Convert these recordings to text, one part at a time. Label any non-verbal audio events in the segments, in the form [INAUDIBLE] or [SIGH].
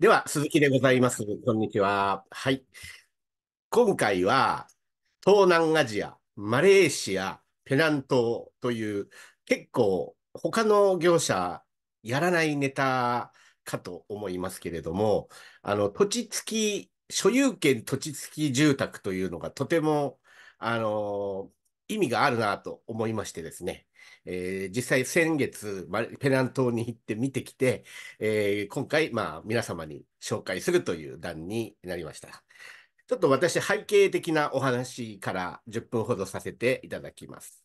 では、鈴木でございます。こんにちは。はい。今回は、東南アジア、マレーシア、ペナントという、結構他の業者やらないネタかと思いますけれども、あの、土地付き、所有権土地付き住宅というのがとても、あの、意味があるなと思いましてですね。えー、実際先月、ペナン島に行って見てきて、えー、今回、まあ、皆様に紹介するという段になりました。ちょっと私、背景的なお話から10分ほどさせていただきます。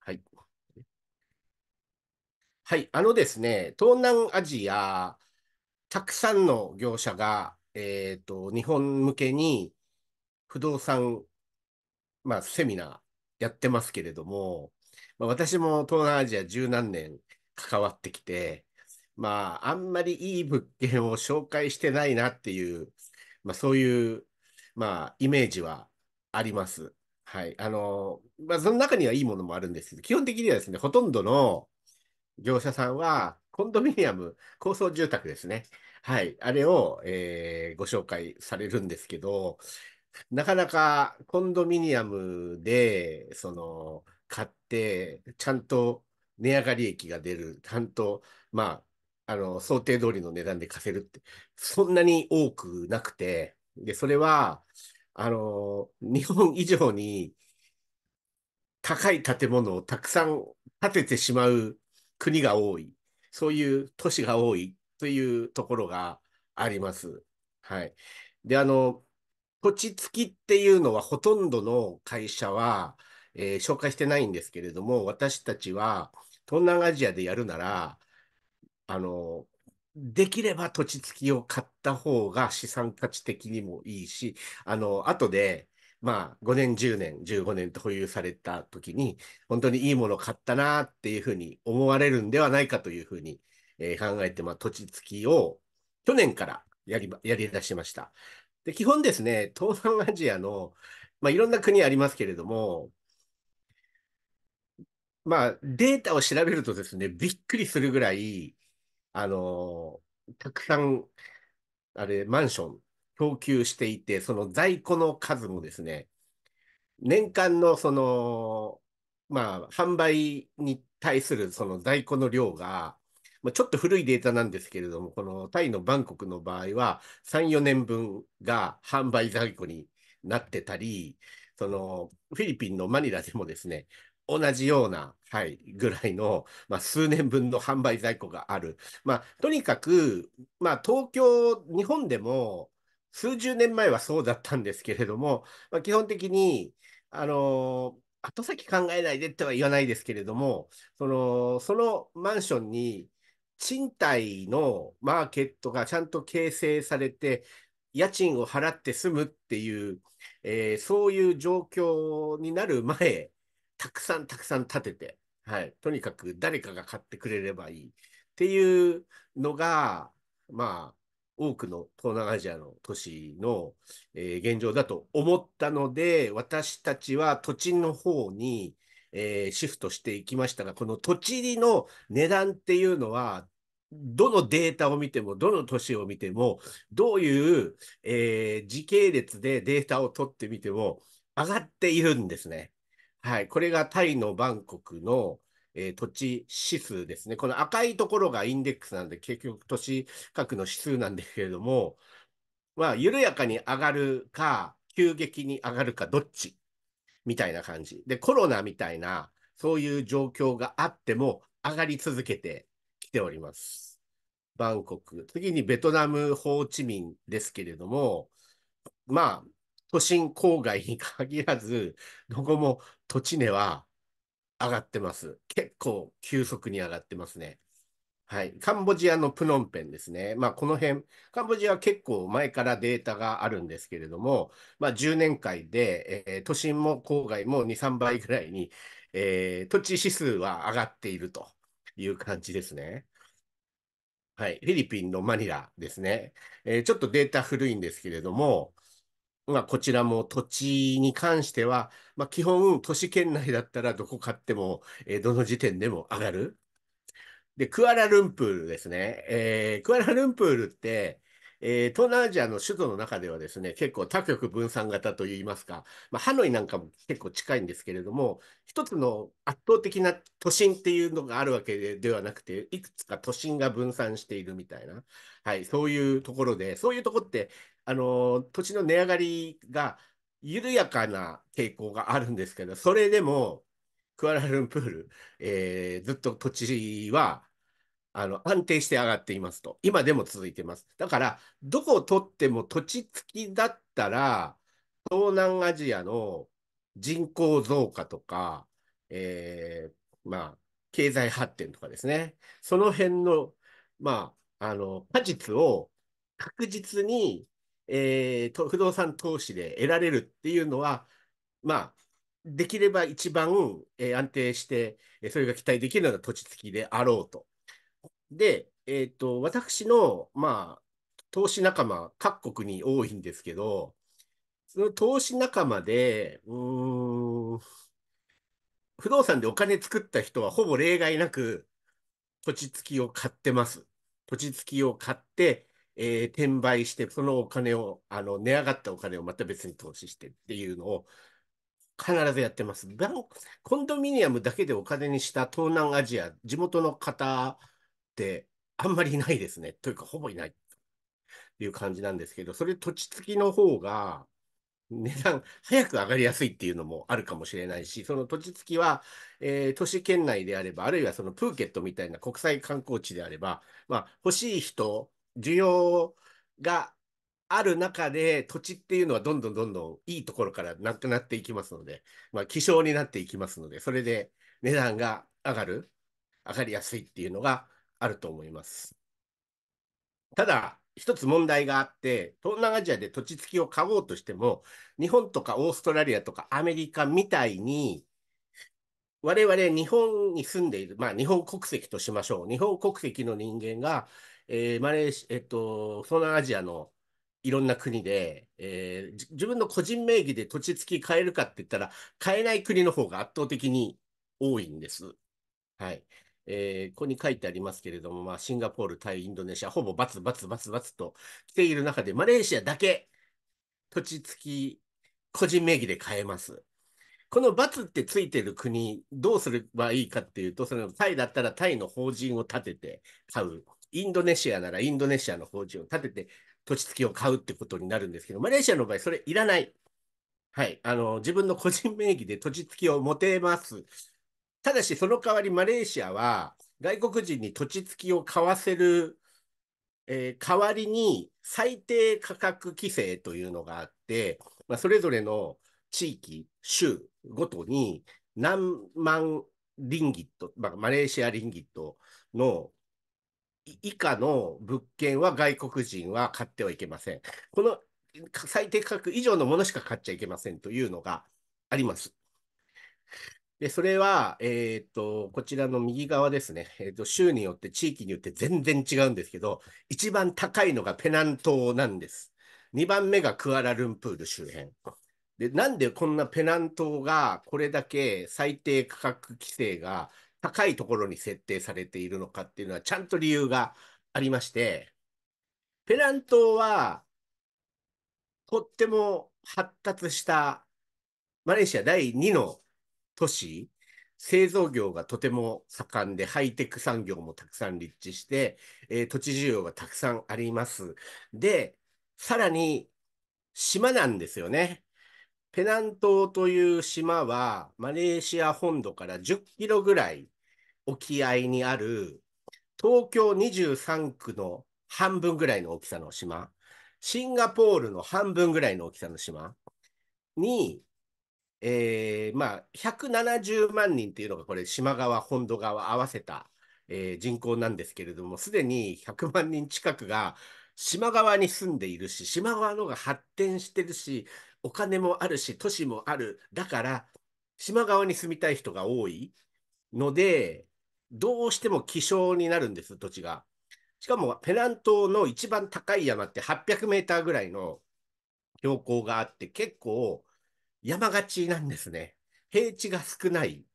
はい。はい、あのですね、東南アジア、たくさんの業者が、えーと日本向けに不動産、まあ、セミナーやってますけれども、まあ、私も東南アジア十何年関わってきて、まあ、あんまりいい物件を紹介してないなっていう、まあ、そういう、まあ、イメージはあります。はい。あの、まあ、その中にはいいものもあるんですけど、基本的にはですね、ほとんどの業者さんは、コンドミニアム、高層住宅ですね。はい。あれを、えー、ご紹介されるんですけど、なかなかコンドミニアムで、その、買っ、ちゃんと値上がり益が出る、ちゃんと、まあ、あの、想定通りの値段で貸せるって、そんなに多くなくて、で、それは、あの、日本以上に高い建物をたくさん建ててしまう国が多い、そういう都市が多いというところがあります。はい。で、あの、土地付きっていうのはほとんどの会社は、えー、紹介してないんですけれども、私たちは東南アジアでやるなら、あの、できれば土地付きを買った方が資産価値的にもいいし、あの、後で、まあ、5年、10年、15年と保有された時に、本当にいいもの買ったなっていうふうに思われるんではないかというふうに、えー、考えて、まあ、土地付きを去年からやり、やり出しました。で、基本ですね、東南アジアの、まあ、いろんな国ありますけれども、まあ、データを調べるとですね、びっくりするぐらい、あのー、たくさん、あれ、マンション供給していて、その在庫の数もですね、年間のその、まあ、販売に対するその在庫の量が、まあ、ちょっと古いデータなんですけれども、このタイのバンコクの場合は、3、4年分が販売在庫になってたり、そのフィリピンのマニラでもですね、同じような、はい、ぐらいの、まあ、数年分の販売在庫がある。まあ、とにかく、まあ、東京、日本でも数十年前はそうだったんですけれども、まあ、基本的に、あのー、後先考えないでとは言わないですけれども、その、そのマンションに賃貸のマーケットがちゃんと形成されて、家賃を払って住むっていう、えー、そういう状況になる前たくさんたくさん立てて、はい、とにかく誰かが買ってくれればいいっていうのが、まあ、多くの東南アジアの都市の、えー、現状だと思ったので、私たちは土地の方に、えー、シフトしていきましたが、この土地の値段っていうのは、どのデータを見ても、どの都市を見ても、どういう、えー、時系列でデータを取ってみても、上がっているんですね。はい、これがタイのバンコクの、えー、土地指数ですね。この赤いところがインデックスなんで、結局都市価格の指数なんですけれども、まあ、緩やかに上がるか、急激に上がるか、どっちみたいな感じ。で、コロナみたいな、そういう状況があっても、上がり続けてきております。バンコク。次にベトナム、ホーチミンですけれども、まあ、都心郊外に限らず、どこも土地値は上がってます。結構急速に上がってますね。はい。カンボジアのプノンペンですね。まあ、この辺、カンボジアは結構前からデータがあるんですけれども、まあ、10年間で、えー、都心も郊外も2、3倍ぐらいに、えー、土地指数は上がっているという感じですね。はい。フィリピンのマニラですね。えー、ちょっとデータ古いんですけれども、まあ、こちらも土地に関しては、まあ、基本都市圏内だったらどこ買っても、えー、どの時点でも上がる。で、クアラルンプールですね。えー、クアラルンプールって、えー、東南アジアの首都の中ではですね、結構多極分散型といいますか、まあ、ハノイなんかも結構近いんですけれども、一つの圧倒的な都心っていうのがあるわけではなくて、いくつか都心が分散しているみたいな、はい、そういうところで、そういうとこってあの、土地の値上がりが緩やかな傾向があるんですけど、それでも、クアラルンプール、えー、ずっと土地は、あの、安定して上がっていますと。今でも続いてます。だから、どこを取っても土地付きだったら、東南アジアの人口増加とか、えー、まあ、経済発展とかですね。その辺の、まあ、あの、果実を確実にえー、不動産投資で得られるっていうのは、まあ、できれば一番、えー、安定して、えー、それが期待できるのが土地付きであろうと。で、えっ、と、私の、まあ、投資仲間、各国に多いんですけど、その投資仲間で、うん、不動産でお金作った人はほぼ例外なく、土地付きを買ってます。土地付きを買って、えー、転売して、そのお金を、あの、値上がったお金をまた別に投資してっていうのを、必ずやってます。ンコンドミニアムだけでお金にした東南アジア、地元の方ってあんまりいないですね。というか、ほぼいないという感じなんですけど、それ土地付きの方が、値段、早く上がりやすいっていうのもあるかもしれないし、その土地付きは、えー、都市圏内であれば、あるいはそのプーケットみたいな国際観光地であれば、まあ、欲しい人需要がある中で土地っていうのはどんどんどんどんいいところからなくなっていきますので、まあ、希少になっていきますので、それで値段が上がる、上がりやすいっていうのがあると思います。ただ、一つ問題があって、東南アジアで土地付きを買おうとしても、日本とかオーストラリアとかアメリカみたいに、我々日本に住んでいる、まあ日本国籍としましょう。日本国籍の人間がえー、マレーシえっと、東南アジアのいろんな国で、えー、自分の個人名義で土地付き買えるかって言ったら、買えない国の方が圧倒的に多いんです。はい。えー、ここに書いてありますけれども、まあ、シンガポール、タイ、インドネシア、ほぼバツバツバツバツと来ている中で、マレーシアだけ土地付き個人名義で買えます。このバツってついてる国、どうすればいいかっていうと、そのタイだったらタイの法人を立てて買う。インドネシアならインドネシアの法人を立てて、土地付きを買うってことになるんですけど、マレーシアの場合、それいらない。はい。あの、自分の個人名義で土地付きを持てます。ただし、その代わりマレーシアは、外国人に土地付きを買わせる、えー、代わりに最低価格規制というのがあって、まあ、それぞれの地域、州ごとに何万リンギット、まあ、マレーシアリンギットの以下の物件は外国人は買ってはいけません。この最低価格以上のものしか買っちゃいけませんというのがあります。で、それは、えっ、と、こちらの右側ですね。えっ、と、州によって地域によって全然違うんですけど、一番高いのがペナン島なんです。2番目がクアラルンプール周辺。で、なんでこんなペナン島がこれだけ最低価格規制が高いところに設定されているのかっていうのはちゃんと理由がありまして、ペナントはとっても発達したマレーシア第2の都市、製造業がとても盛んで、ハイテク産業もたくさん立地して、えー、土地需要がたくさんあります。で、さらに島なんですよね。ペナン島という島は、マレーシア本土から10キロぐらい沖合にある東京23区の半分ぐらいの大きさの島、シンガポールの半分ぐらいの大きさの島に、えー、まあ、170万人っていうのがこれ、島側、本土側合わせた、えー、人口なんですけれども、すでに100万人近くが島側に住んでいるし、島側のが発展してるし、お金もあるし、都市もある。だから、島側に住みたい人が多いので、どうしても希少になるんです、土地が。しかも、ペナン島の一番高い山って800メーターぐらいの標高があって、結構山がちなんですね。平地が少ない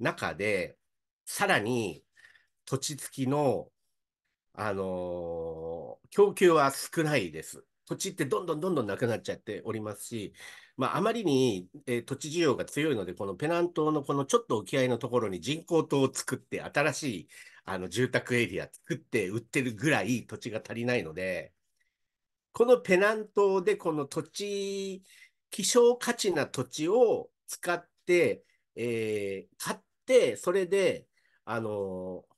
中で、さらに土地付きの、あのー、供給は少ないです。土地ってどんどんどんどんなくなっちゃっておりますし、まあ、あまりに、えー、土地需要が強いので、このペナン島のこのちょっと沖合のところに人工島を作って、新しいあの住宅エリア作って売ってるぐらい土地が足りないので、このペナン島でこの土地、希少価値な土地を使って、えー、買って、それで、あのー、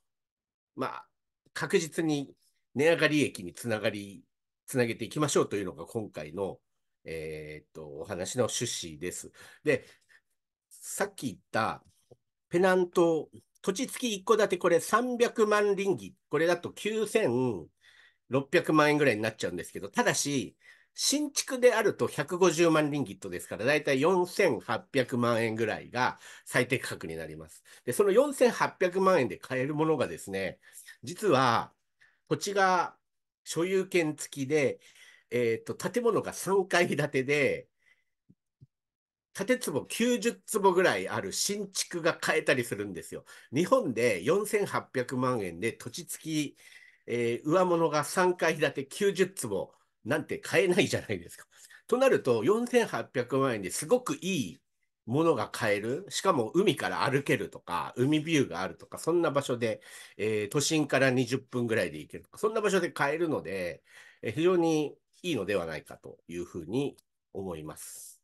まあ、確実に値上がり益につながりつなげていきましょうというのが今回の、えー、っと、お話の趣旨です。で、さっき言ったペナント、土地付き一戸建てこれ300万臨義。これだと9600万円ぐらいになっちゃうんですけど、ただし、新築であると150万リンギットですから、だいたい4800万円ぐらいが最低価格になります。で、その4800万円で買えるものがですね、実は土地が所有権付きで、えー、と、建物が3階建てで、建坪90坪ぐらいある新築が買えたりするんですよ。日本で4800万円で土地付き、えー、上物が3階建て90坪なんて買えないじゃないですか。となると4800万円ですごくいいものが買える、しかも海から歩けるとか、海ビューがあるとか、そんな場所で、えー、都心から20分ぐらいで行けるとか、そんな場所で買えるので、えー、非常にいいのではないかというふうに思います。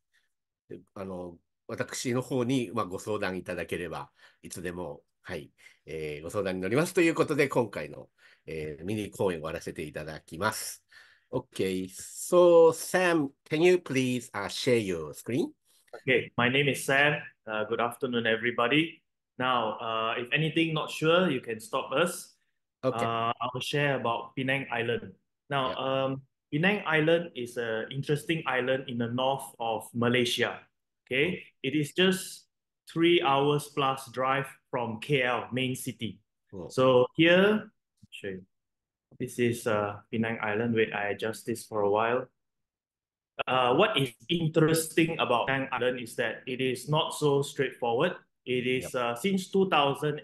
あの私の方に、まあ、ご相談いただければ、いつでも、はい、えー、ご相談に乗りますということで、今回の、えー、ミニ公演を終わらせていただきます。o k so Sam, can you please、uh, share your screen? Okay, my name is Sam. Uh, good afternoon, everybody. Now, uh, if anything not sure, you can stop us. Okay. Uh, I'll share about Penang Island. Now, yeah. um, Penang Island is an interesting island in the north of Malaysia. Okay, oh. it is just three hours plus drive from KL, main city. Cool. Oh. So here, show you. This is uh, Penang Island. Wait, I adjust this for a while uh, what is interesting about Bank Island is that it is not so straightforward. It is yep. uh, since 2008,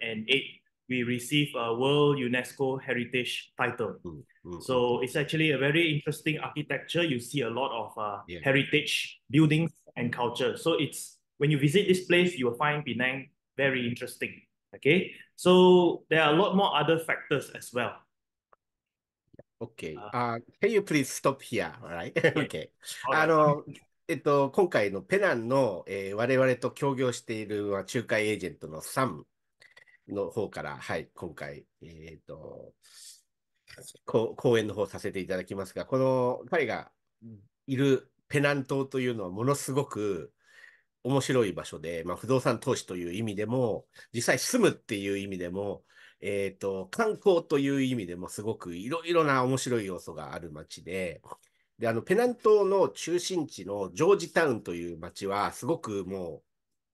we received a World UNESCO Heritage title. Mm, mm, mm. So it's actually a very interesting architecture. You see a lot of uh, yeah. heritage buildings and culture. So it's when you visit this place, you will find Penang very interesting. Okay, so there are a lot more other factors as well. OK、uh,。Can you please stop here? r i g h t OK。あの、えっと、今回のペナンの、えー、我々と協業している仲介エージェントのサムの方から、はい、今回、えっ、と、講演の方させていただきますが、この彼がいるペナン島というのはものすごく面白い場所で、まあ、不動産投資という意味でも、実際住むっていう意味でも、えー、と、観光という意味でもすごくいろいろな面白い要素がある街で、で、あの、ペナン島の中心地のジョージタウンという町は、すごくも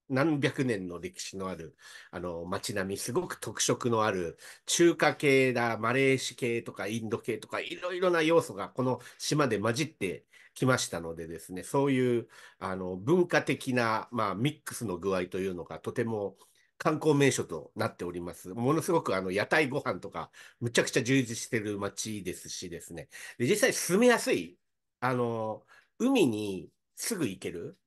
う何百年の歴史のある、あの、街並み、すごく特色のある、中華系だ、マレーシ系とかインド系とか、いろいろな要素がこの島で混じってきましたのでですね、そういう、あの、文化的な、まあ、ミックスの具合というのがとても、観光名所となっております。ものすごくあの屋台ご飯とか、むちゃくちゃ充実してる街ですしですね。で、実際住みやすい。あの、海にすぐ行ける。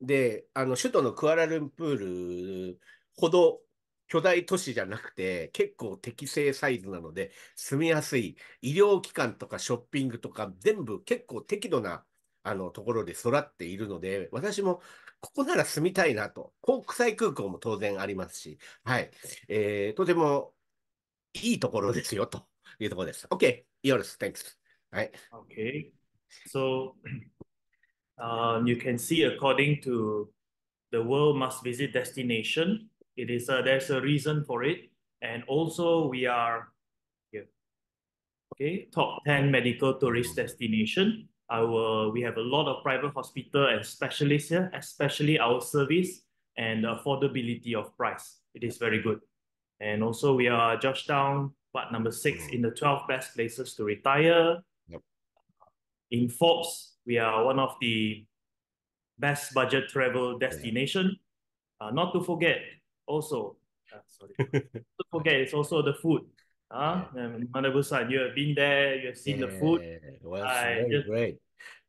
で、あの、首都のクアラルンプールほど巨大都市じゃなくて、結構適正サイズなので、住みやすい。医療機関とかショッピングとか、全部結構適度なあのところで育っているので、私もここなら住みたいなと。国際空港も当然ありますし、はい。えー、とてもいいところですよというところです。OK, yours, thanks. はい。Okay, so、um, you can see according to the world must visit destination, it is a, there's a reason for it. And also we are here. Okay, top 10 medical tourist destination. Our, we have a lot of private hospital and specialists here, especially our service and affordability of price. It is very good. And also we are Georgetown, but number six mm. in the 12 best places to retire. Yep. In Forbes, we are one of the best budget travel destination. Uh, not to forget also, uh, sorry, [LAUGHS] not to forget it's also the food. Huh? Yeah. Honorable you have been there, you have seen yeah. the food. Well, I very just, great.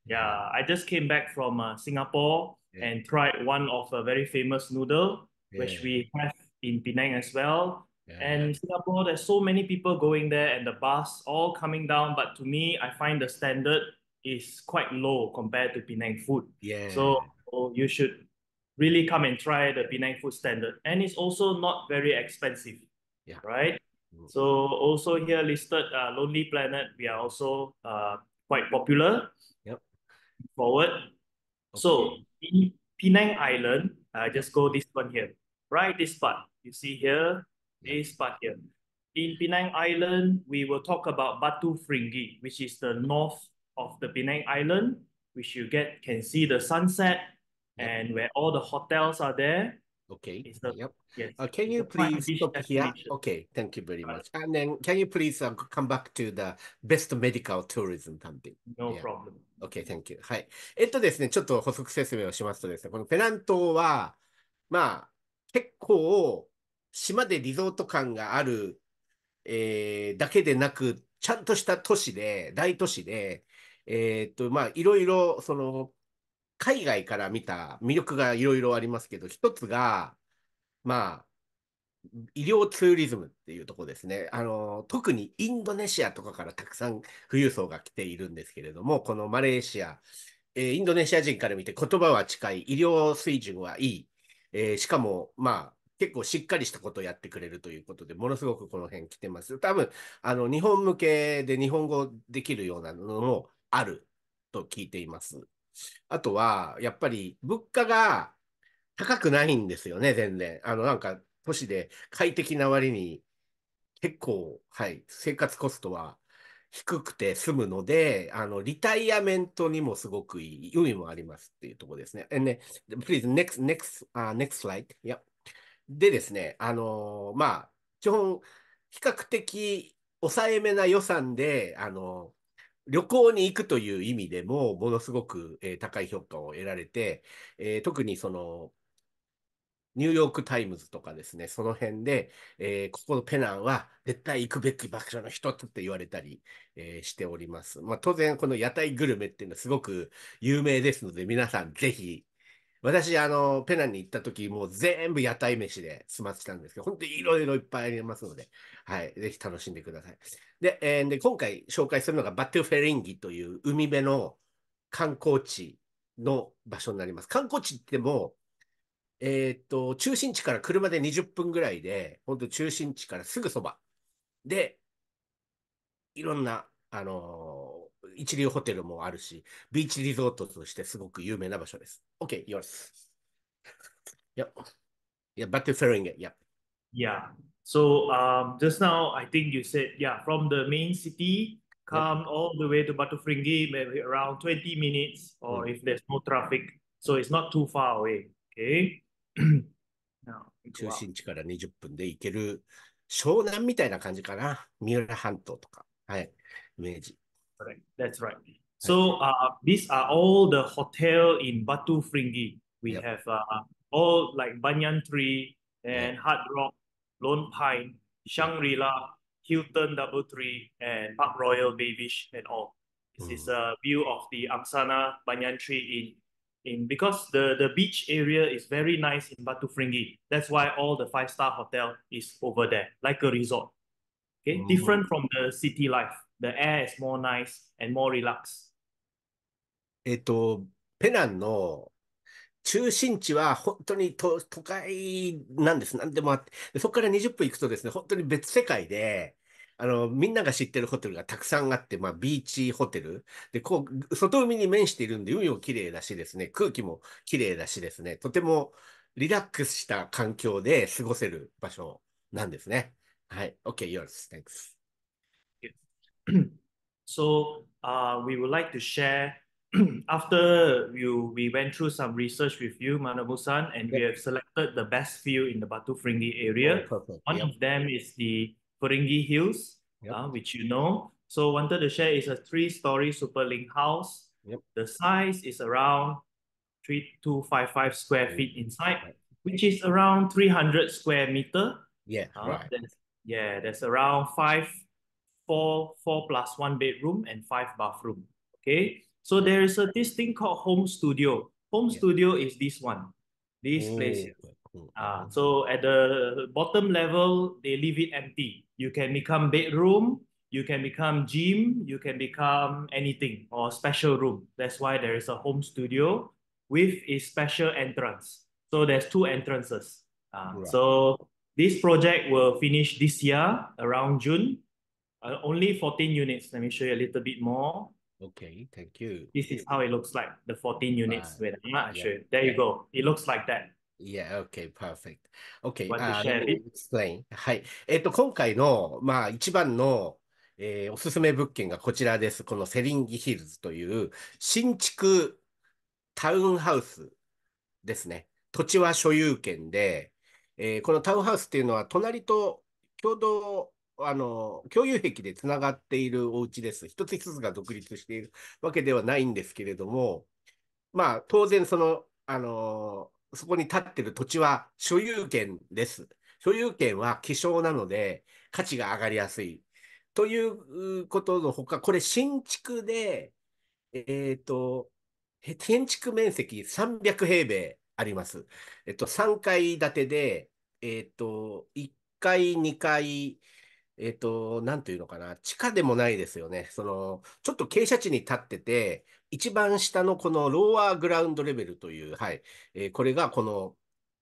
Yeah, I just came back from uh, Singapore yeah. and tried one of a very famous noodle, which we have in Penang as well. And Singapore, there's so many people going there and the bus all coming down. But to me, I find the standard is quite low compared to Penang food. Yeah. So, so you should really come and try the Penang food standard. And it's also not very expensive. Yeah. Right? So also here listed uh, Lonely Planet, we are also uh, quite popular. Yep. Forward. Okay. So in Penang Island, I uh, just go this one here. Right, this part. You see here, this part here. In Penang Island, we will talk about Batu Fringi, which is the north of the Penang Island, which you get can see the sunset and where all the hotels are there. Okay. So, yep. Yes. Uh, can you please stop here? Okay. Thank you very much. And then can you please u come back to the best medical tourism 単 i No yeah. problem. Okay. Thank you. はい。えっとですね、ちょっと補足説明をしますとですね、このペナントは、まあ、結構、島でリゾート感がある、えー、だけでなく、ちゃんとした都市で、大都市で、えー、っと、まあ、いろいろ、その、海外から見た魅力がいろいろありますけど、一つが、まあ、医療ツーリズムっていうとこですね。あの、特にインドネシアとかからたくさん富裕層が来ているんですけれども、このマレーシア、えインドネシア人から見て言葉は近い、医療水準はいい、えー、しかも、まあ、結構しっかりしたことをやってくれるということで、ものすごくこの辺来てます。多分、あの、日本向けで日本語できるようなのもあると聞いています。あとは、やっぱり物価が高くないんですよね、全然。あの、なんか、都市で快適な割に、結構、はい、生活コストは低くて済むので、あの、リタイアメントにもすごくいい意味もありますっていうところですね。please, next, next,、uh, next slide. Yep. でですね、あのー、まあ、基本、比較的抑えめな予算で、あの旅行に行くという意味でも、ものすごく、えー、高い評価を得られて、えー、特にその、ニューヨークタイムズとかですね、その辺で、えー、ここのペナンは絶対行くべき場所の一つって言われたり、えー、しております。まあ、当然、この屋台グルメっていうのはすごく有名ですので、皆さんぜひ私、あの、ペナンに行った時、もう全部屋台飯で済ませたんですけど、本当にいろいろいっぱいありますので、はい、ぜひ楽しんでください。で、えー、で今回紹介するのがバッテフェリンギという海辺の観光地の場所になります。観光地ってもえー、っと、中心地から車で20分ぐらいで、本当中心地からすぐそばで、いろんな、あのー一流ホテルもあるし、ビーチリゾートとしてすごく有名な場所です。OK, yours. Yep. Yeah, back to Ferengi. Yep. Yeah. So um, just now, I think you said, yeah, from the main city, come yep. all the way to Batu Fringi, maybe around 20 minutes, or mm. if there's no traffic. So it's not too far away. Okay. now, 中心地から20分で行ける湘南みたいな感じかな。三浦半島とか。はい。イメージ。Correct. That's right. So uh, these are all the hotel in Batu Fringi. We yep. have uh, all like Banyan Tree and yep. Hard Rock, Lone Pine, Shangri-La, Hilton Double Tree, and Park Royal Babish and all. This mm. is a view of the Angsana Banyan Tree in In, because the, the beach area is very nice in Batu Fringi. That's why all the five-star hotel is over there, like a resort. Okay, mm. different from the city life. the air is more nice and more relaxed. えっと、ペナンの中心地は本当に都会なんです。何でもあって。そこから20分行くとですね、本当に別世界で、あの、みんなが知ってるホテルがたくさんあって、まあ、ビーチホテル。で、こう、外海に面しているんで、海も綺麗だしですね、空気も綺麗だしですね、とてもリラックスした環境で過ごせる場所なんですね。はい。OK, yours. Thanks. [CLEARS THROAT] so uh, we would like to share [CLEARS THROAT] after you we went through some research with you, Manabu-san, and yep. we have selected the best view in the Batu Fringi area. Oh, One yep. of them is the Fringi Hills, yep. uh, which you know. So wanted to share is a three-story superlink house. The size is around 3255 square feet inside, which is around 300 square meter. Yeah, uh, right. That's, yeah, that's around five four, four plus one bedroom and five bathroom. Okay. So there is a this thing called home studio. Home yeah. studio is this one, this oh, place. Cool. Uh, so at the bottom level, they leave it empty. You can become bedroom, you can become gym, you can become anything or special room. That's why there is a home studio with a special entrance. So there's two entrances. Uh, right. So this project will finish this year around June. uh, only 14 units. Let me show you a little bit more. Okay, thank you. This is how it looks like, the 14 units. Uh, Wait, I'm not yeah, sure. There yeah. you go. It looks like that. Yeah, okay, perfect. Okay, uh, explain. はい。えっと、今回の、まあ、一番の、えー、おすすめ物件がこちらです。このセリンギヒルズという新築タウンハウスですね。土地は所有権で、えー、このタウンハウスっていうのは隣と共同あの共有壁でつながっているお家です。一つ一つが独立しているわけではないんですけれども、まあ、当然その、あのそこに立っている土地は所有権です。所有権は希少なので価値が上がりやすい。ということのほか、これ新築で、えー、と、建築面積300平米あります。えっと、3階建てで、えと、1階、2階、えっと、なんていうのかな、地下でもないですよね。その、ちょっと傾斜地に立ってて、一番下のこのローアーグラウンドレベルという、はい、えーこれがこの、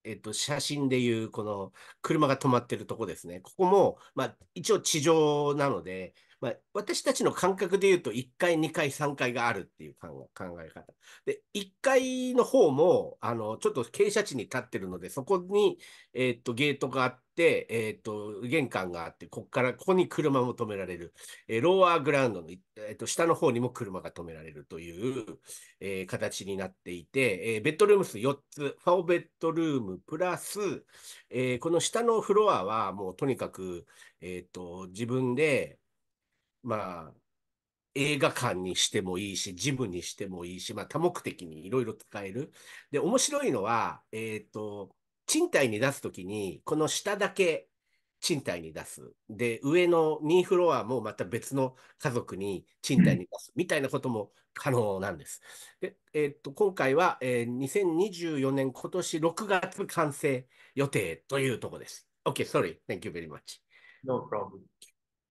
えっと、写真でいう、この車が止まってるとこですね。ここも、まあ、一応地上なので、まあ、私たちの感覚で言うと1階、2階、3階があるっていう考え方。で、1階の方も、あの、ちょっと傾斜地に立ってるので、そこに、えー、っと、ゲートがあって、えー、っと、玄関があって、ここから、ここに車も止められる。えー、ローアーグラウンドの、えっと、下の方にも車が止められるという、え形になっていて、えベッドルーム数4つ、ファオベッドルームプラス、えこの下のフロアはもうとにかく、えっと、自分で、まあ、映画館にしてもいいし、ジムにしてもいいし、まあ、多目的にいろいろ使える。で、面白いのは、えっ、ー、と、賃貸に出すときに、この下だけ賃貸に出す。で、上の2フロアもまた別の家族に賃貸に出す。みたいなことも可能なんです。で、えっ、ー、と、今回は、えー、2024年今年6月完成予定というとこです。OK, sorry. Thank you very much. No problem.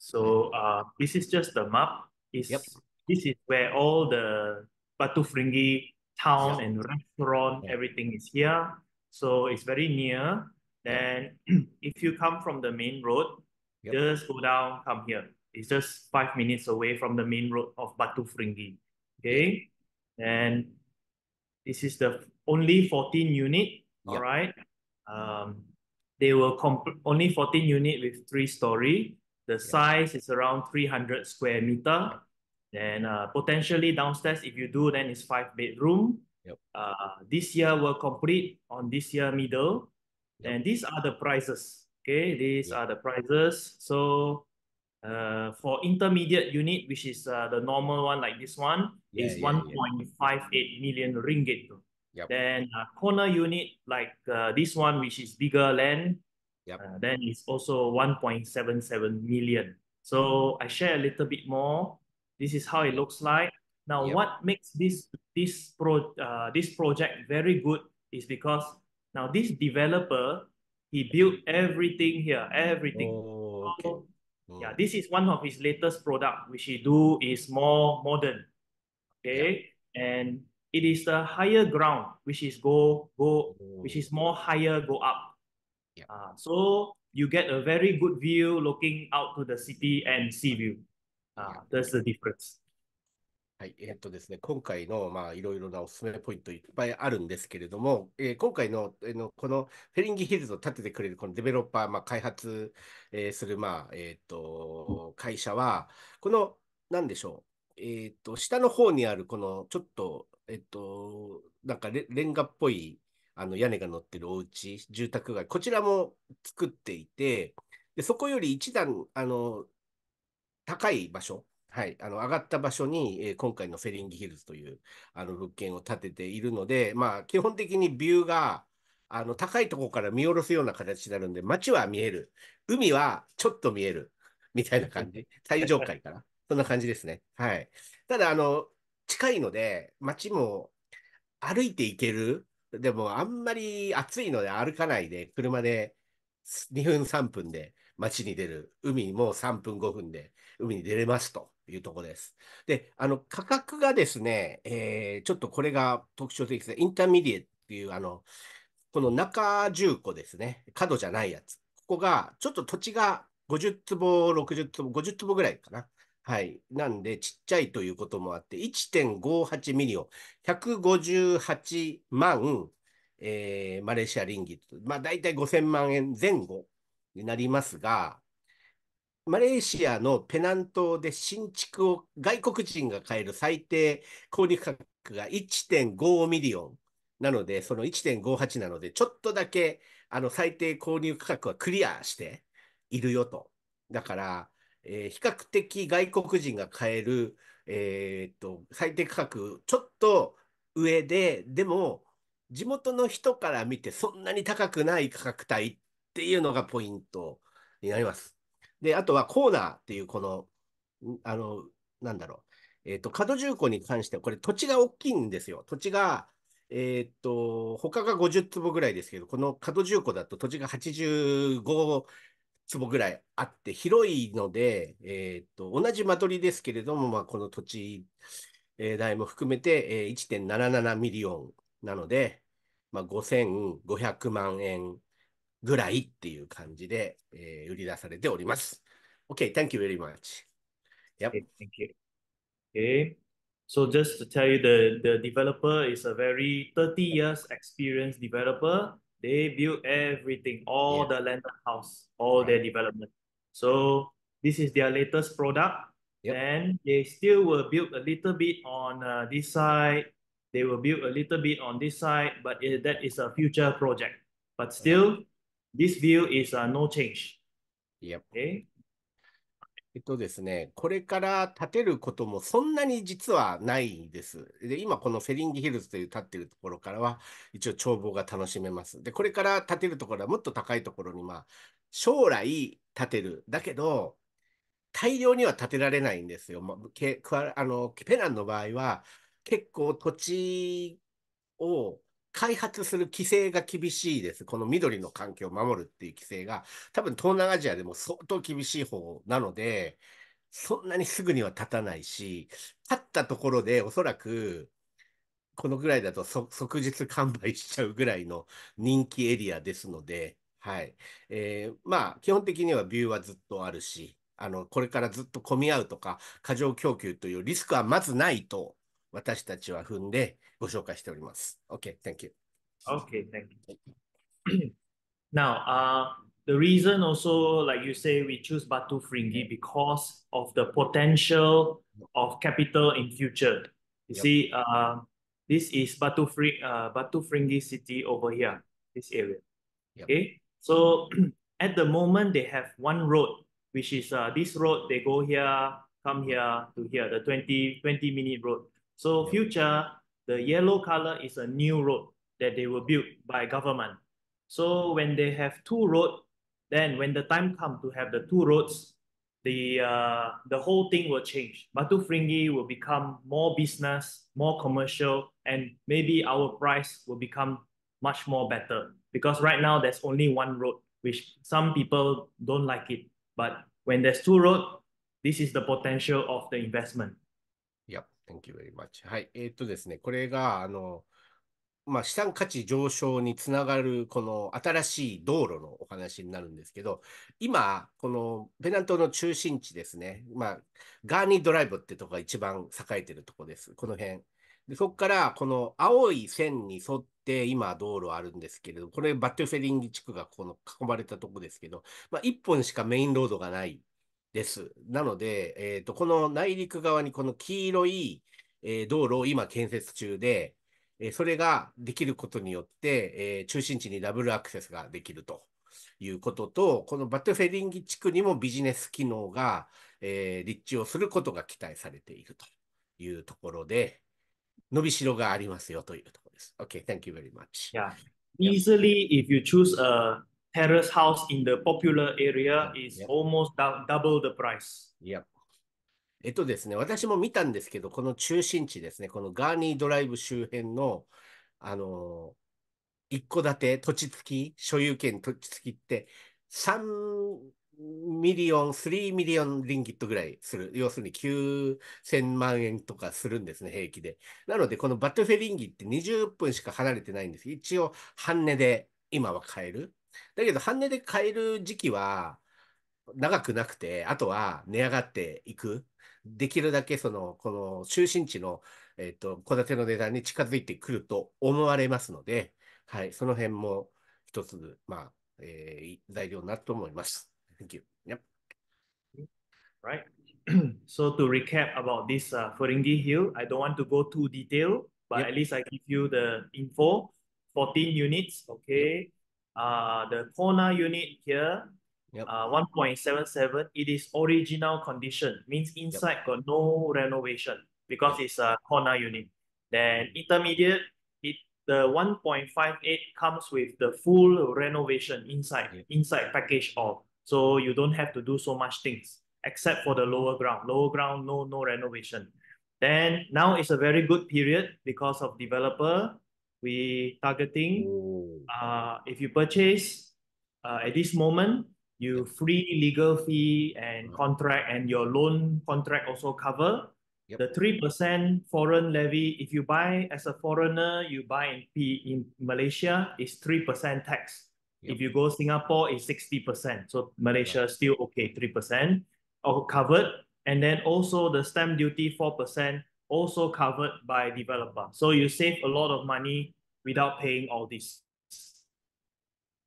So uh, this is just the map. It's, yep. This is where all the Batu Fringi town yep. and restaurant, yep. everything is here. So it's very near. Then [CLEARS THROAT] if you come from the main road, yep. just go down, come here. It's just five minutes away from the main road of Batu Fringi. Okay. And this is the only 14 unit, all right? Um, they were only 14 unit with three story. The size is around 300 square meter. Then uh, potentially downstairs, if you do, then it's five bedroom. Yep. Uh, this year will complete on this year middle. Yep. And these are the prices. Okay, these yep. are the prices. So uh, for intermediate unit, which is uh, the normal one like this one, yeah, is yeah, 1.58 yeah. million ringgit. Yep. Then uh, corner unit like uh, this one, which is bigger land, Yep. Uh, it's also 1.77 million. So I share a little bit more. This is how it looks like. Now, yep. what makes this this pro uh, this project very good is because now this developer he built everything here, everything. Oh, okay. oh. Yeah, this is one of his latest product, which he do is more modern. Okay, yep. and it is the higher ground, which is go go, oh. which is more higher go up. y e a Uh, so you get a very good view looking out to the city and sea view. Uh, that's the difference. はい、えー、っとですね、今回の、まあ、いろいろなおすすめポイントいっぱいあるんですけれども、えー、今回の、えー、のこのフェリンギヒルズを建ててくれるこのデベロッパー、まあ、開発、えー、する、まあえーと、会社は、この、なんでしょう、えーと、下の方にあるこのちょっと、えっ、ー、と、なんかレンガっぽいあの屋根が乗ってるお家住宅街、こちらも作っていて、でそこより一段あの高い場所、はい、あの上がった場所に、えー、今回のフェリンギヒルズというあの物件を建てているので、まあ、基本的にビューがあの高いところから見下ろすような形になるんで、街は見える、海はちょっと見えるみたいな感じ、[LAUGHS] 最上階から、そんな感じですね。はい、ただあの近いので、街も歩いていけるでもあんまり暑いので歩かないで、車で2分3分で街に出る、海もう3分5分で海に出れますというとこです。で、あの価格がですね、えー、ちょっとこれが特徴的ですね。インターミディエっていう、あの、この中10個ですね、角じゃないやつ。ここが、ちょっと土地が50坪、60坪、50坪ぐらいかな。はい。なんで、ちっちゃいということもあって、1.58ミリオン、158万、えー、マレーシアリンギット。まあ、大体5000万円前後になりますが、マレーシアのペナントで新築を外国人が買える最低購入価格が1.5ミリオン。なので、その1.58なので、ちょっとだけあの最低購入価格はクリアしているよと。だから、えー、比較的外国人が買える、えー、っと、最低価格、ちょっと上で、でも、地元の人から見てそんなに高くない価格帯っていうのがポイントになります。で、あとはコーナーっていう、この、あの、なんだろう。えっ、ー、と、角重工に関しては、これ土地が大きいんですよ。土地が、えっ、と、他が50坪ぐらいですけど、この角重工だと土地が85坪ぐらいあって広いので、えー、っと、同じ間取りですけれども、まあ、この土地代も含めて、えー、1.77ミリオンなので、まあ、5500万円ぐらいっていう感じで、えー、売り出されております。Okay, thank you very much. Yep. Okay, thank you. Okay. So just to tell you, the, the developer is a very 30 years experienced developer. They build everything, all yeah. the landed house, all right. their development. So this is their latest product. Yep. And they still will build a little bit on uh, this side. They will build a little bit on this side, but it, that is a future project. But still, this view is uh, no change. Yep. Okay. えっとですね、これから建てることもそんなに実はないです。で、今このフェリンギヒルズという建ってるところからは一応眺望が楽しめます。で、これから建てるところはもっと高いところにまあ将来建てる。だけど大量には建てられないんですよ。まあ、けあのペナンの場合は結構土地を開発する規制が厳しいです。この緑の環境を守るっていう規制が、多分東南アジアでも相当厳しい方なので、そんなにすぐには立たないし、立ったところでおそらく、このぐらいだと即日完売しちゃうぐらいの人気エリアですので、はい。えー、まあ、基本的にはビューはずっとあるし、あの、これからずっと混み合うとか、過剰供給というリスクはまずないと私たちは踏んでご紹介しております。OK, thank you. Okay, thank you. [CLEARS THROAT] Now, uh, the reason also, like you say, we choose Batu Fringi because of the potential of capital in future. You see, uh, this is Batu, Fri uh, Batu Fringi city over here, this area. Okay, so [CLEARS THROAT] at the moment they have one road, which is this road, they go here, come here to here, the 20, 20 minute road. So future, the yellow color is a new road that they will build by government. So when they have two road, then when the time come to have the two roads, the uh, the whole thing will change. Batu Fringi will become more business, more commercial, and maybe our price will become much more better. Because right now there's only one road, which some people don't like it. But when there's two road, this is the potential of the investment. Yep. Thank you very much. はい。えー、っとですね、これが、あの、まあ、資産価値上昇につながる、この新しい道路のお話になるんですけど、今、このペナントの中心地ですね、まあ、ガーニードライブってとこが一番栄えてるとこです、この辺。でそこから、この青い線に沿って、今、道路あるんですけれど、これ、バッテフェリング地区がこの囲まれたとこですけど、まあ、1本しかメインロードがないです。なので、えーと、この内陸側にこの黄色い、えー、道路を今建設中で、えー、それができることによって、えー、中心地にダブルアクセスができるということと、このバッフェリンギ地区にもビジネス機能が、えー、立地をすることが期待されているというところで、伸びしろがありますよというところです。Okay, thank you very much. Yeah. Easily, if you choose a terrace house in the popular area is almost double the price. Yep. えっとですね、私も見たんですけど、この中心地ですね、このガーニードライブ周辺の、あの一戸建て、土地付き、所有権土地付きって、3ミリオン、3ミリオンリンギットぐらいする。要するに9000万円とかするんですね、平気で。なので、このバトフェリンギって20分しか離れてないんです。一応、半値で今は買える。だけど、半値で買える時期は長くなくて、あとは値上がっていく。できるだけその、この中心地の、えっと、戸建ての値段に近づいてくると思われますので、はい、その辺も一つ、まあ、えー、材料になると思います。Thank you. Yep. Right. so to recap about this uh, Ferengi Hill, I don't want to go too detail, but yep. at least I give you the info. 14 units, okay. Uh, the corner unit here, yep. uh, 1.77, it is original condition, means inside yep. got no renovation because yep. it's a corner unit. Then intermediate, it the 1.58 comes with the full renovation inside, yep. inside package all. So you don't have to do so much things except for the lower ground. Lower ground, no, no renovation. Then now it's a very good period because of developer we targeting uh, if you purchase uh, at this moment you free legal fee and mm. contract and your loan contract also cover yep. the 3% foreign levy if you buy as a foreigner you buy in P in Malaysia is 3% tax yep. if you go Singapore is 60% so Malaysia yep. still okay 3% or covered and then also the stamp duty 4% also covered by developer so you save a lot of money without paying all this.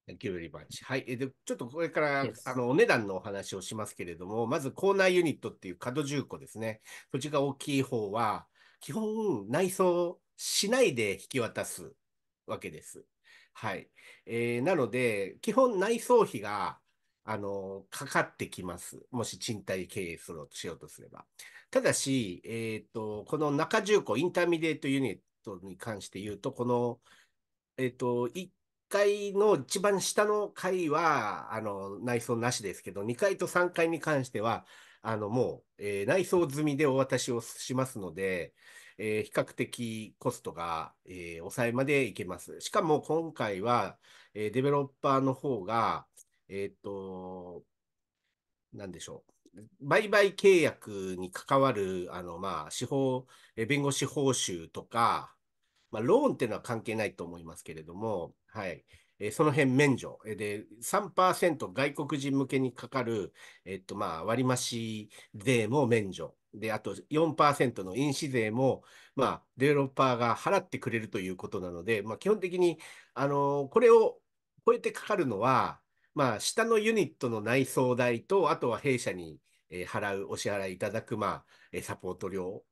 Thank you very much. はい。で、ちょっとこれから、あの、お値段のお話をしますけれども、まず、コーナーユニットっていう角重工ですね。そっちが大きい方は、基本、内装しないで引き渡すわけです。はい。えー、なので、基本、内装費が、あの、かかってきます。もし賃貸経営しようとすれば。ただし、えっ、ー、と、この中重工、インターミデートユニットトに関して言うと、この、えっ、と、1階の一番下の階は、あの、内装なしですけど、2階と3階に関しては、あの、もう、えー、内装済みでお渡しをしますので、えー、比較的コストが、えー、抑えまでいけます。しかも今回は、えー、デベロッパーの方が、えっ、と、なんでしょう。売買契約に関わる、あの、まあ、司法、え弁護士報酬とか、まあ、ローンっていうのは関係ないと思いますけれども、はい。えー、その辺免除。ー、で、3%外国人向けにかかる、えっと、まあ、割増税も免除。で、あと4%の印紙税も、まあ、デベロッパーが払ってくれるということなので、まあ、基本的に、あのー、これを超えてかかるのは、まあ、下のユニットの内装代と、あとは弊社に、払う、お支払いいただく、まあ、サポート料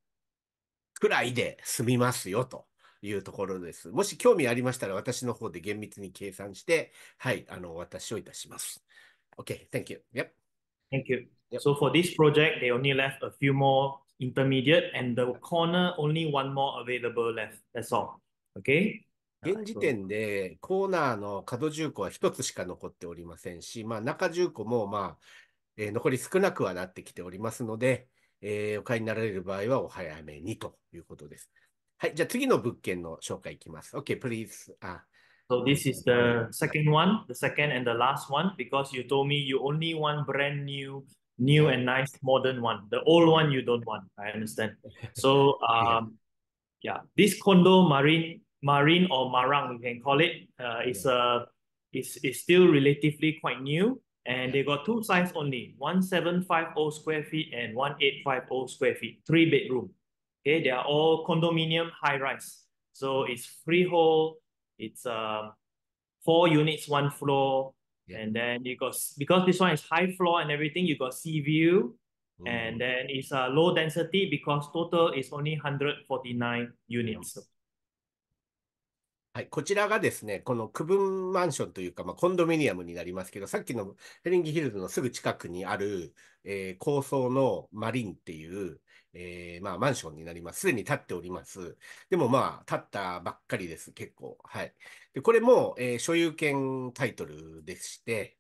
くらいで済みますよと。いうところです。もし興味ありましたら、私の方で厳密に計算して、はい、あの、お渡しをいたします。Okay, thank you. Yep. Thank you. Yep. So for this project, they only left a few more intermediate and the corner only one more available left. That's all. Okay? 現時点でコーナーの角重工は1つしか残っておりませんし、まあ、中重工も、まあえー、残り少なくはなってきておりますので、えー、お買いになられる場合はお早めにということです。はい、じゃあ次の物件の紹介いきます。OK, please. so this is the second one, the second and the last one, because you told me you only want brand new, new and nice modern one. The old one you don't want. I understand. [LAUGHS] So um, yeah, this condo marine marine or marang you can call it uh, is a uh, is is still relatively quite new, and they got two size only, one seven five zero oh square feet and one eight five zero oh square feet, three bedroom. Okay, they are all condominium high rise. So it's freehold, it's uh, four units, one floor. Yeah. And then you got, because this one is high floor and everything, you got sea view. Ooh. And then it's a uh, low density because total is only 149 units. Yeah. はい、こちらがですね、この区分マンションというか、まあ、コンドミニアムになりますけど、さっきのヘリンギヒルズのすぐ近くにある、えー、高層のマリンっていう、えー、まあ、マンションになります。すでに建っております。でもまあ、建ったばっかりです、結構。はい。で、これも、えー、所有権タイトルでして、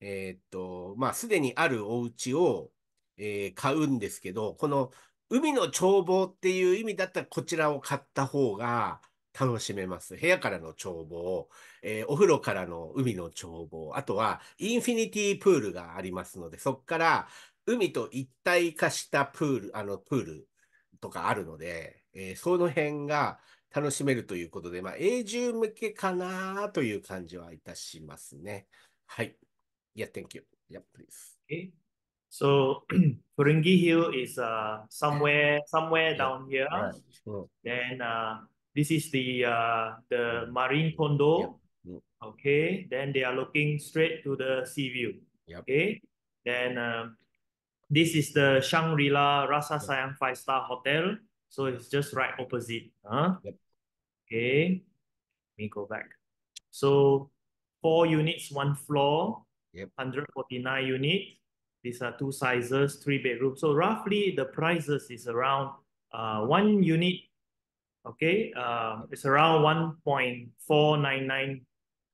えっと、まあ、すでにあるお家を、え買うんですけど、この海の眺望っていう意味だったらこちらを買った方が、楽しめます。部屋からの眺望、えー、お風呂からの海の眺望、あとはインフィニティプールがありますので、そこから海と一体化したプール、あのプールとかあるので、えー、その辺が楽しめるということで、まあ、永住向けかなという感じはいたしますね。はい。Yeah, thank you. Yeah, please. Okay. So [CLEARS THROAT] Furingi Hill is uh, somewhere somewhere down h e r e Then uh, This is the uh, the marine condo. Yep. Okay, then they are looking straight to the sea view. Yep. Okay, then um, this is the Shangri-La Rasa Sayang Five Star Hotel. So it's just right opposite. Huh? Yep. Okay, let me go back. So four units, one floor. Yep. 149 unit. These are two sizes, three bedrooms. So roughly the prices is around uh, one unit Okay, um, it's around 1.499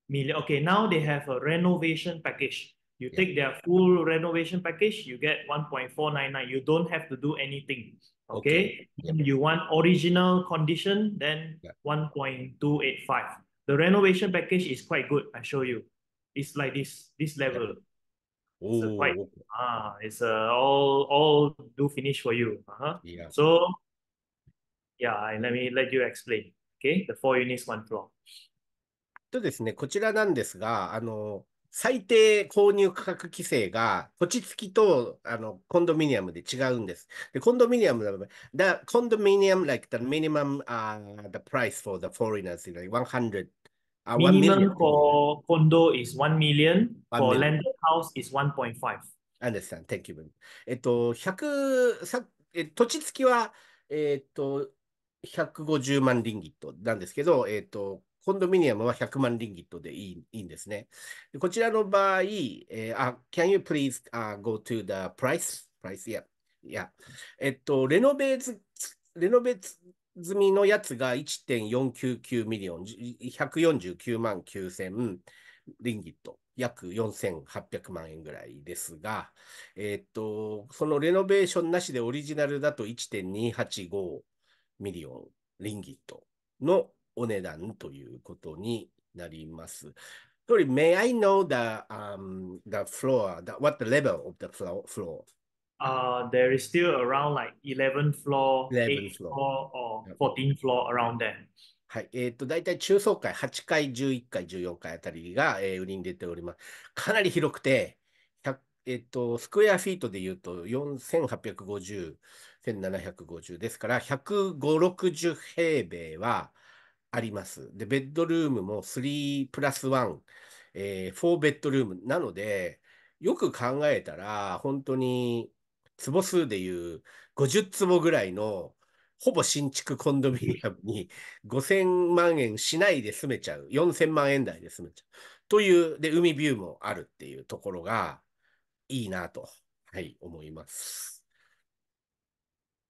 million. Okay, now they have a renovation package. You yeah. take their full renovation package, you get 1.499. You don't have to do anything. Okay, okay. you want original condition, then yeah. 1.285. The renovation package is quite good, I show you. It's like this, this level. Yeah. It's quite, oh, ah, it's a all all do finish for you. Uh -huh. Yeah. So Yeah, let me let you explain. Okay, the four units, one floor. とですね、こちらなんですが、あの、最低購入価格規制が土地付きとあのコンドミニアムで違うんです。でコンドミニアムだと、the condominium, like the minimum、uh, the price for the foreigners is like 100. Uh, minimum for condo is 1 million, for landed house is 1.5. Understand, thank you. えっと、100、さえ土地付きは、えっと、150万リンギットなんですけど、えっ、ー、と、コンドミニアムは100万リンギットでいいいいんですね。こちらの場合、えー、あ、can you please、uh, go to the price? price? Yeah. Yeah. えっと、レノベーズ、レノベーズ済みのやつが1.499ミリオン、149万9千リンギット、約4800万円ぐらいですが、えっと、そのレノベーションなしでオリジナルだと1.285ミリオンリンギットのお値段ということになります。Sorry, may I know the um the floor, the, what the level of the floor Uh there is still around like 11 floor, 11 floor, floor or f o floor around there. はい。えっ、ー、と、大体中層階、8階、11階、14階あたりが、えー、売りに出ております。かなり広くて、えっ、ー、と、スクエアフィートで言うと4850 1750ですから、150、60平米はあります。で、ベッドルームも3プラス1、えー、4ベッドルームなので、よく考えたら、本当に坪数でいう50坪ぐらいのほぼ新築コンドミニアムに5000 [LAUGHS] 万円しないで住めちゃう、4000万円台で住めちゃう。という、で、海ビューもあるっていうところがいいなと、はい、思います。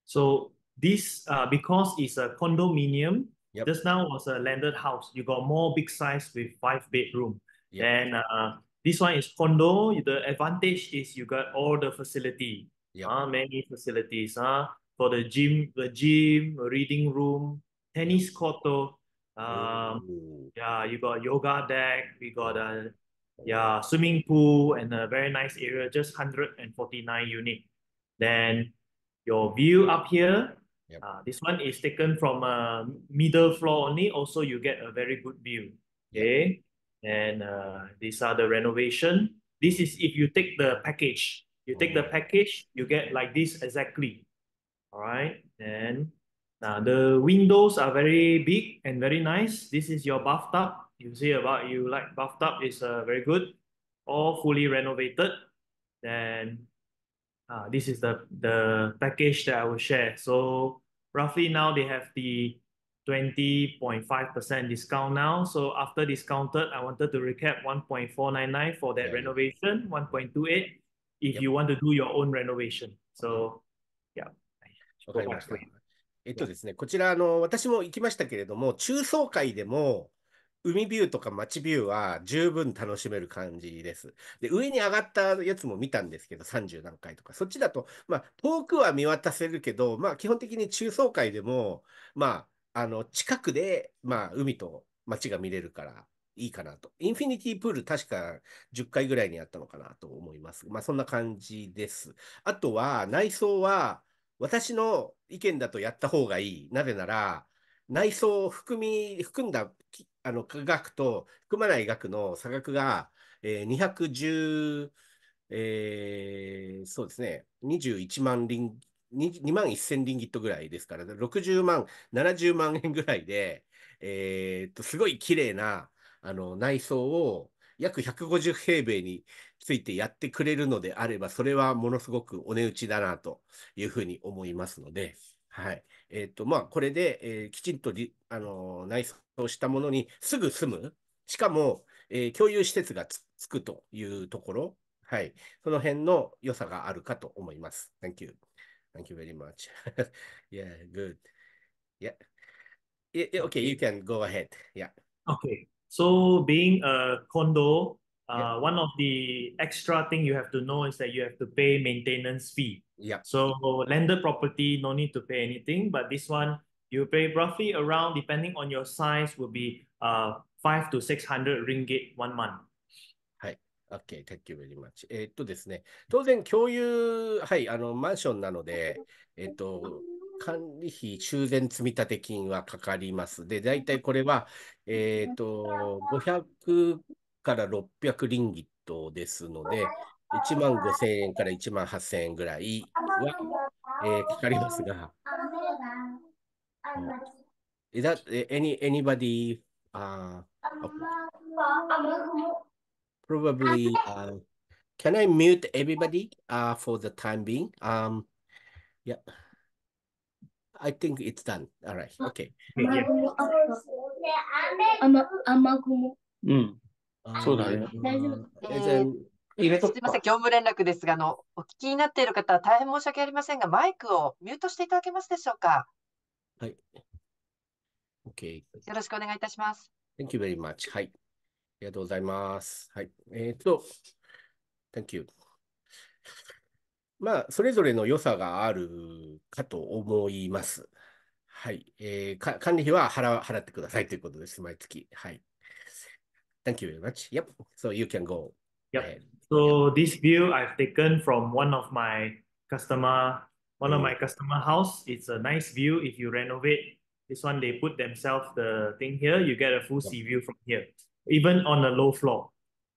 So this, uh, because it's a condominium, yep. just now was a landed house. You got more big size with five bedroom. Yep. And uh, this one is condo. The advantage is you got all the facility. Yeah. Uh, many facilities. Uh, for the gym, the gym, reading room, tennis court. Um, Ooh. yeah, you got yoga deck. We got a yeah swimming pool and a very nice area. Just hundred and forty nine unit. Then your view up here. Yep. Uh, this one is taken from a uh, middle floor only. Also, you get a very good view. Okay. Yep. And uh, these are the renovation. This is if you take the package. You take the package, you get like this exactly. All right. And uh, the windows are very big and very nice. This is your bathtub. You see about you like bathtub is uh, very good, all fully renovated. Then uh, this is the, the package that I will share. So roughly now they have the 20.5% discount now. So after discounted, I wanted to recap 1.499 for that yeah. renovation, 1.28 if yep. you want to do your own renovation. So, yeah. わかりました。えっとですね、こちら、あの、私も行きましたけれども、中層階でも、海ビューとか街ビューは十分楽しめる感じです。で、上に上がったやつも見たんですけど、30何回とか。そっちだと、まあ、遠くは見渡せるけど、まあ、基本的に中層階でも、まあ、あの、近くで、まあ、海と街が見れるから、いいかなと。インフィニティプール、確か10回ぐらいにやったのかなと思います。まあ、そんな感じです。あとは、内装は、私の意見だとやった方がいい。なぜなら、内装を含み、含んだあの額と含まない額の差額が、えー、210、えー、そうですね、21万リン、2万1000リンギットぐらいですから、60万、70万円ぐらいで、えー、っと、すごい綺麗な、あの、内装を約150平米についてやってくれるのであれば、それはものすごくお値打ちだなというふうに思いますので、はい。えっ、ー、と、まあ、これで、えー、きちんとあのー、内装したものにすぐ住む、しかも、え共有施設がつくというところ、はい、その辺の良さがあるかと思います。Thank you. Thank you very much. yeah, good. Yeah. yeah. Okay, you can go ahead. Yeah. Okay. So being a condo Uh, yeah. One of the extra thing you have to know is that you have to pay maintenance fee. Yeah. So landed property, no need to pay anything. But this one, you pay roughly around, depending on your size, will be uh five to six hundred ringgit one month. OK, thank you very much. Eh, much. えー、っとですね、当然共有、はい、あの、マンションなので、えー、っと、管理費修繕積立金はかかります。で、大体これは、えー、っと、500 [LAUGHS] から600リンギットですので、1万5000円から1万8000円ぐらいは、えー、かかりますが。Is that any, anybody、uh, probably uh, can I mute everybody uh, for the time being? Um, yeah. I think it's done. All right. Okay. Amagumo. うん。そうだね。大丈夫。えーすみません、業務連絡ですが、あの、お聞きになっている方は大変申し訳ありませんが、マイクをミュートしていただけますでしょうか。はい。OK。よろしくお願いいたします。Thank you very much. はい。ありがとうございます。はい。えっ、ー、と、Thank you. まあ、それぞれの良さがあるかと思います。はい。えー、管理費は払払ってくださいということです、毎月。はい。Thank you very much. Yep. So you can go. Yep. Ahead. So this view I've taken from one of my customer, one mm. of my customer house. It's a nice view. If you renovate this one, they put themselves the thing here. You get a full yep. sea view from here, even on a low floor.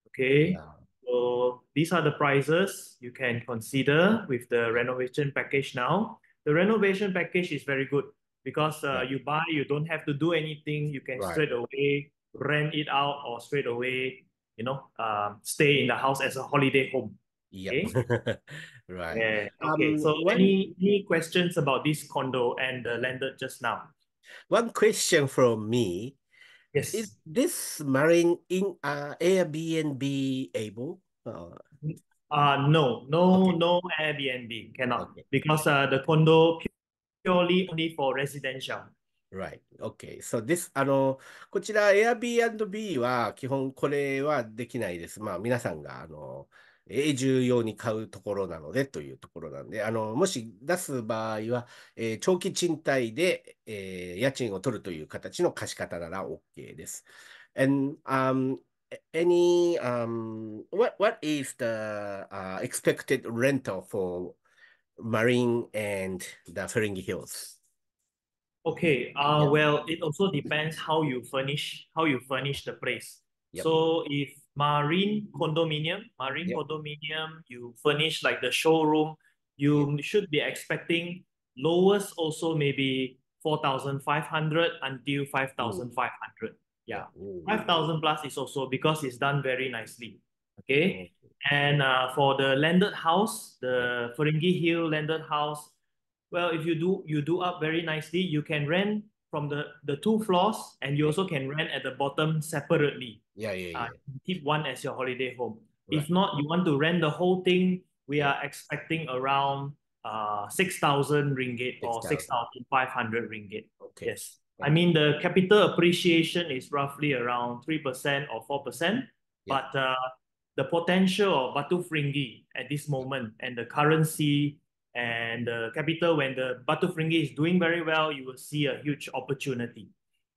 Okay. Yeah. So these are the prices you can consider with the renovation package now. The renovation package is very good because uh, yeah. you buy, you don't have to do anything. You can right. straight away rent it out or straight away, you know, um, stay in the house as a holiday home. Yeah. Okay? [LAUGHS] right. Yeah. Okay. Um, so any any questions about this condo and the landed just now? One question from me. Yes. Is this marine in uh, Airbnb able? Uh, uh no, no, okay. no Airbnb cannot okay. because uh the condo purely only for residential. Right. Okay. So this, あの、こちら Airbnb は基本これはできないです。まあ皆さんが、あの、永住用に買うところなのでというところなんで、あの、もし出す場合は、えー、長期賃貸で、えー、家賃を取るという形の貸し方なら OK です。And, um, any, um, what, what is the、uh, expected rental for Marine and the Ferengi Hills? Okay, uh, yeah. well, it also depends how you furnish how you furnish the place. Yep. So if marine condominium, marine yep. condominium, you furnish like the showroom, you yep. should be expecting lowest also maybe 4,500 until 5,500. Yeah, Ooh. 5,000 plus is also because it's done very nicely. Okay, and uh, for the landed house, the Ferengi Hill landed house, well, if you do you do up very nicely, you can rent from the the two floors, and you also can rent at the bottom separately. Yeah, yeah, yeah. Uh, keep one as your holiday home. Right. If not, you want to rent the whole thing. We are expecting around uh six thousand ringgit 6, or six thousand five hundred ringgit. Okay. Yes. I mean the capital appreciation is roughly around three percent or four percent, yeah. but uh, the potential of Batu Fringi at this moment and the currency and the capital when the Batu Fringi is doing very well, you will see a huge opportunity.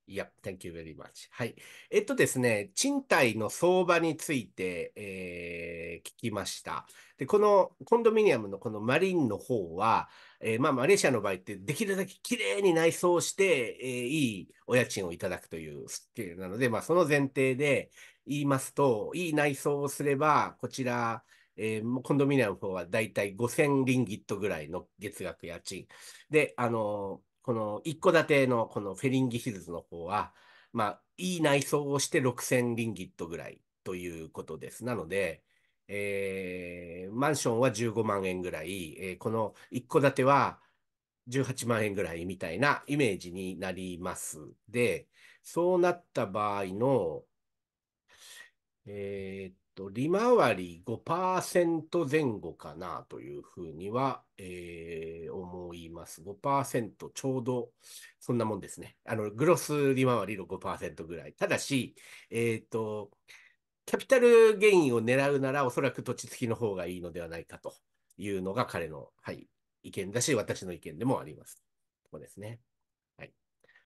Yep, thank you very much. はい。えっとですね、賃貸の相場について、えー、聞きました。で、このコンドミニアムのこのマリンの方は、えー、まあ、マレーシアの場合って、できるだけ綺麗に内装して、えー、いいお家賃をいただくというスキなので、まあ、その前提で言いますと、いい内装をすれば、こちら、えー、コンドミニアムの方はだいたい5000リンギットぐらいの月額家賃。で、あのー、この一戸建てのこのフェリンギヒルズの方は、まあ、いい内装をして6000リンギットぐらいということです。なので、えー、マンションは15万円ぐらい、えー、この一戸建ては18万円ぐらいみたいなイメージになります。で、そうなった場合の、えー、と、利回り5%前後かなというふうには、えー、思います。5%ちょうど、そんなもんですね。あの、グロス利回りの5%ぐらい。ただし、えっ、ー、と、キャピタルゲインを狙うなら、おそらく土地付きの方がいいのではないかというのが彼の、はい、意見だし、私の意見でもあります。ここですね。